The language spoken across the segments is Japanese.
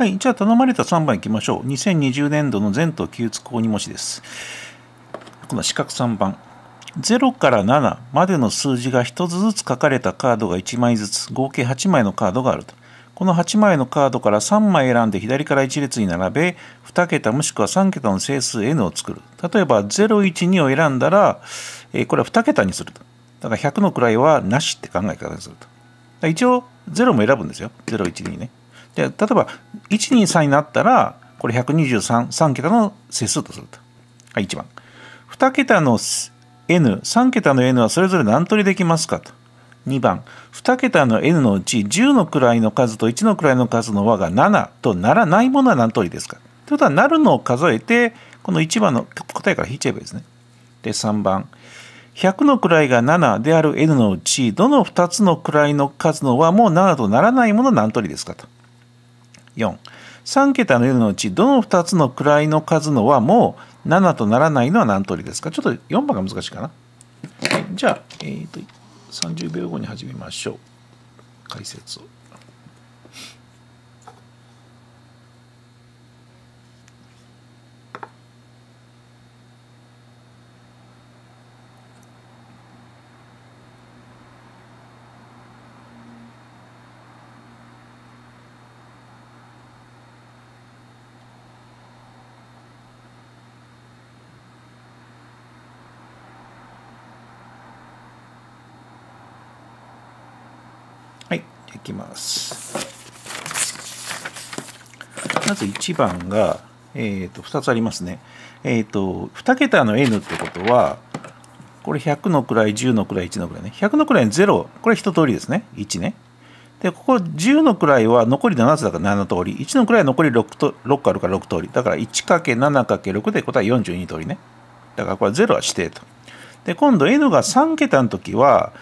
はい、じゃあ頼まれた3番いきましょう。2020年度の全都給付公に模試です。この四角3番。0から7までの数字が1つずつ書かれたカードが1枚ずつ、合計8枚のカードがあると。この8枚のカードから3枚選んで左から1列に並べ、2桁もしくは3桁の整数 n を作る。例えば、0、1、2を選んだら、えー、これは2桁にすると。だから100の位はなしって考え方にすると。一応、0も選ぶんですよ。0、1、2ね。で例えば123になったらこれ1233桁の整数とすると。はい、1番。2桁の n、3桁の n はそれぞれ何通りできますかと。2番。2桁の n のうち10の位の数と1の位の数の和が7とならないものは何通りですかということは、なるのを数えて、この1番の答えから引いちゃえばいいですね。で、3番。100の位が7である n のうち、どの2つの位の数の和も7とならないものは何通りですかと。43桁の夜のうちどの2つの位の数のはもう7とならないのは何通りですかちょっと4番が難しいかな。じゃあ、えーと、と30秒後に始めましょう解説を。きますまず1番が、えー、と2つありますねえっ、ー、と2桁の n ってことはこれ100の位10の位1の位ね100の位0これ一通りですね1ねでここ10の位は残り7つだから7通り1の位は残り 6, と6個あるから6通りだから 1×7×6 で答え42通りねだからこれ0は指定とで今度 n が3桁の時は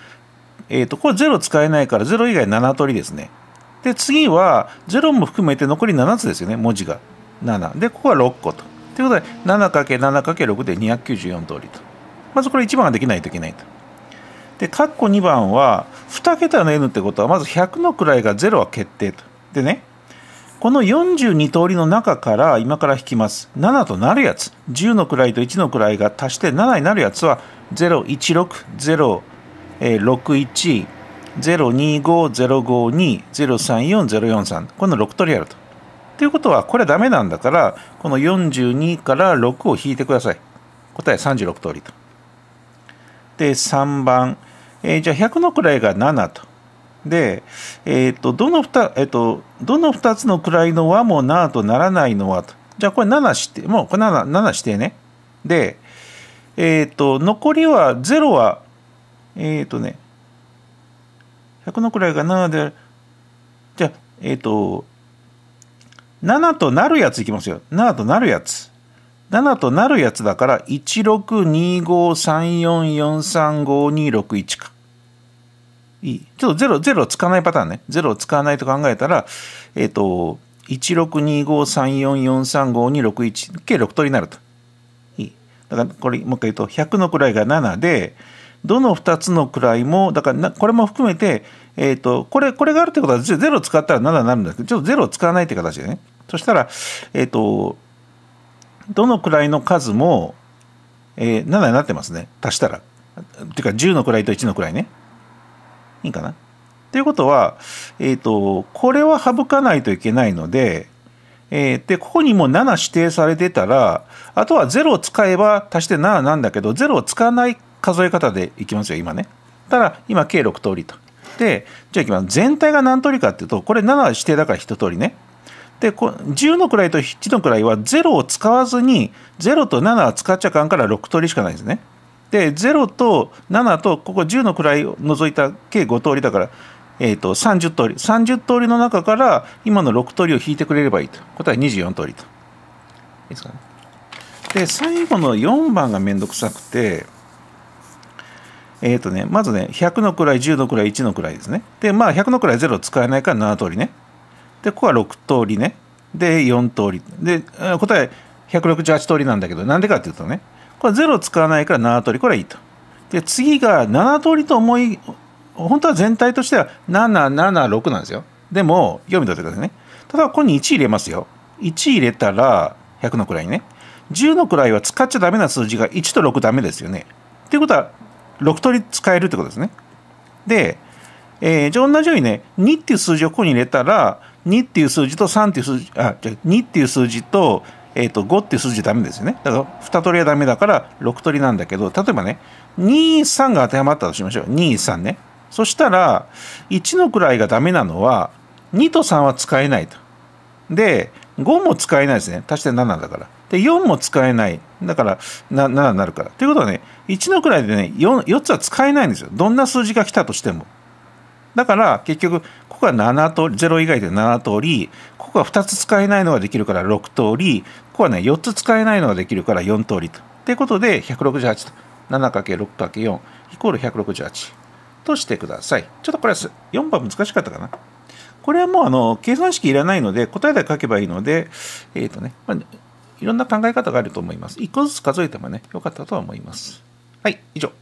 えっ、ー、と、これ0使えないから0以外7通りですね。で、次は0も含めて残り7つですよね、文字が。7。で、ここは6個と。ということで、7×7×6 で294通りと。まずこれ1番ができないといけないと。で、括弧2番は、2桁の n ってことは、まず100の位が0は決定と。でね、この42通りの中から今から引きます。7となるやつ。10の位と1の位が足して7になるやつは、0、1、6、0、え61、025052034043この6取りあると。ということはこれダメなんだからこの42から6を引いてください。答え36通りと。で3番、えー、じゃあ100の位が7と。で、えーと、どの 2,、えっと、どの2つの位の和も7とならないのはと。じゃあこれ7指定もうこれ 7, 7指定ね。で、えーと、と残りは0はえっ、ー、とね、100の位が7で、じゃあ、えっ、ー、と、7となるやついきますよ。7となるやつ。7となるやつだから、16253443526か。いい。ちょっと0、ロ使わないパターンね。0を使わないと考えたら、えっ、ー、と、16253443526計6通りになると。いい。だから、これ、もう一回言うと、100の位が7で、どの二つの位も、だからこれも含めて、えーと、これこれがあるってことは0使ったら7になるんだけど、ちょっと0を使わないって形でね。そしたら、えっ、ー、と、どの位の数も、えー、7になってますね。足したら。っていうか10の位と1の位ね。いいかな。ということは、えっ、ー、と、これは省かないといけないので、えー、で、ここにもう7指定されてたら、あとは0を使えば足して7なんだけど、0を使わない数え方でいきますよ今ねただ今計6通りとでじゃあいきます全体が何通りかっていうとこれ7は指定だから1通りねでこ10の位と1の位は0を使わずに0と7は使っちゃかんから6通りしかないんですねで0と7とここ10の位を除いた計5通りだからえーと、30通り30通りの中から今の6通りを引いてくれればいいと答え24通りといいですかねで最後の4番がめんどくさくてえー、とね、まずね、100の位、10の位、1の位ですね。で、まあ、100の位0使えないから7通りね。で、ここは6通りね。で、4通り。で、答え168通りなんだけど、なんでかっていうとね、これ0使わないから7通り、これはいいと。で、次が7通りと思い、本当は全体としては776なんですよ。でも、読み取ってくださいね。ただ、ここに1入れますよ。1入れたら、100の位ね。10の位は使っちゃダメな数字が1と6ダメですよね。っていうことは、6通り使えるってことですね。で、えー、じゃあ同じようにね、2っていう数字をここに入れたら、2っていう数字と3っていう数字、あ、じゃ2っていう数字と、えっ、ー、と、5っていう数字ダメですよね。だから2通りはダメだから6通りなんだけど、例えばね、2、3が当てはまったとしましょう。2、3ね。そしたら、1の位がダメなのは、2と3は使えないと。で、5も使えないですね。足して7だから。で、4も使えない。だから、7になるから。ということはね、1の位でね4、4つは使えないんですよ。どんな数字が来たとしても。だから、結局、ここは7通り、0以外で7通り、ここは2つ使えないのができるから6通り、ここはね、4つ使えないのができるから4通りと。ということで、168と。7×6×4 イコール168としてください。ちょっとこれは4番難しかったかな。これはもうあの計算式いらないので答えだけ書けばいいので、えっ、ー、とね、まあいろんな考え方があると思います。一個ずつ数えてもね、良かったとは思います。はい、以上。